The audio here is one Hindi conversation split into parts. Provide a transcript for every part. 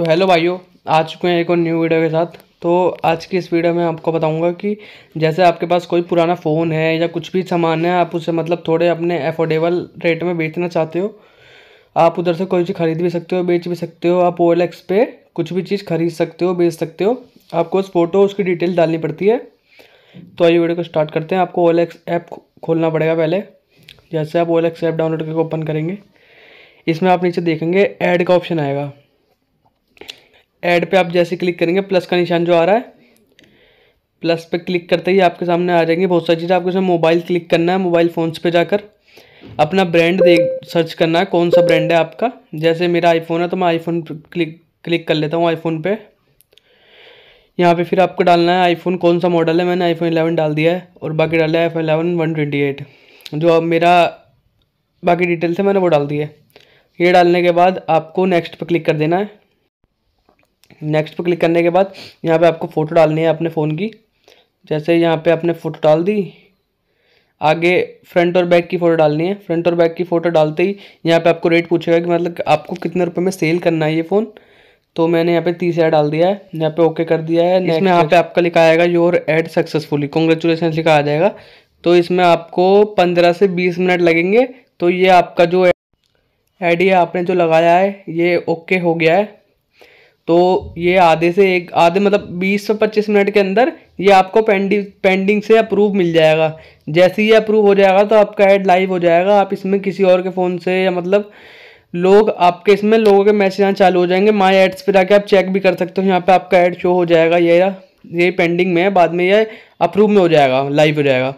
तो हेलो भाइयों आ चुके हैं एक और न्यू वीडियो के साथ तो आज की इस वीडियो में आपको बताऊंगा कि जैसे आपके पास कोई पुराना फ़ोन है या कुछ भी सामान है आप उसे मतलब थोड़े अपने अफोर्डेबल रेट में बेचना चाहते हो आप उधर से कोई चीज़ खरीद भी सकते हो बेच भी सकते हो आप ओ पे कुछ भी चीज़ खरीद सकते हो बेच सकते हो आपको उस फ़ोटो उसकी डिटेल डालनी पड़ती है तो आइए वीडियो को स्टार्ट करते हैं आपको ओ ऐप खोलना पड़ेगा पहले जैसे आप ओ ऐप डाउनलोड करके ओपन करेंगे इसमें आप नीचे देखेंगे ऐड का ऑप्शन आएगा ऐड पे आप जैसे क्लिक करेंगे प्लस का निशान जो आ रहा है प्लस पे क्लिक करते ही आपके सामने आ जाएंगे बहुत सारी चीज़ें आपको इसमें मोबाइल क्लिक करना है मोबाइल फ़ोन्स पे जाकर अपना ब्रांड देख सर्च करना है कौन सा ब्रांड है आपका जैसे मेरा आईफोन है तो मैं आईफोन क्लिक क्लिक कर लेता हूँ आईफोन पे यहाँ पे फिर आपको डालना है आईफोन कौन सा मॉडल है मैंने आईफोन इलेवन डाल दिया है और बाकी डाला है आईफोन ट्वेंटी एट जो अब मेरा बाकी डिटेल्स है मैंने वो डाल दी है ये डालने के बाद आपको नेक्स्ट पर क्लिक कर देना है नेक्स्ट पर क्लिक करने के बाद यहाँ पर आपको फ़ोटो डालनी है अपने फ़ोन की जैसे यहाँ पर आपने फ़ोटो डाल दी आगे फ्रंट और बैक की फ़ोटो डालनी है फ्रंट और बैक की फ़ोटो डालते ही यहाँ पे आपको रेट पूछेगा कि मतलब आपको कितने रुपए में सेल करना है ये फ़ोन तो मैंने यहाँ पे तीस हज़ार डाल दिया है यहाँ पे ओके कर दिया है नेक्स्ट यहाँ पे आपका लिखा आएगा योर एड सक्सेसफुली कॉन्ग्रेचुलेसन लिखा आ जाएगा तो इसमें आपको पंद्रह से बीस मिनट लगेंगे तो ये आपका जो एड ये आपने जो लगाया है ये ओके हो गया है तो ये आधे से एक आधे मतलब बीस से पच्चीस मिनट के अंदर ये आपको पेंडिंग पेंडिंग से अप्रूव मिल जाएगा जैसे ही अप्रूव हो जाएगा तो आपका ऐड लाइव हो जाएगा आप इसमें किसी और के फ़ोन से या मतलब लोग आपके इसमें लोगों के मैसेज आना चालू हो जाएंगे माई एड्स पर जाके आप चेक भी कर सकते हो यहाँ पे आपका ऐड शो हो जाएगा ये ये पेंडिंग में है बाद में यह अप्रूव में हो जाएगा लाइव हो जाएगा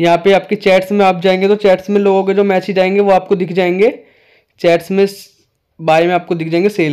यहाँ पर आपके चैट्स में आप जाएंगे तो चैट्स में लोगों के जो मैसेज आएंगे वो आपको दिख जाएंगे चैट्स में बाय में आपको दिख जाएंगे सेल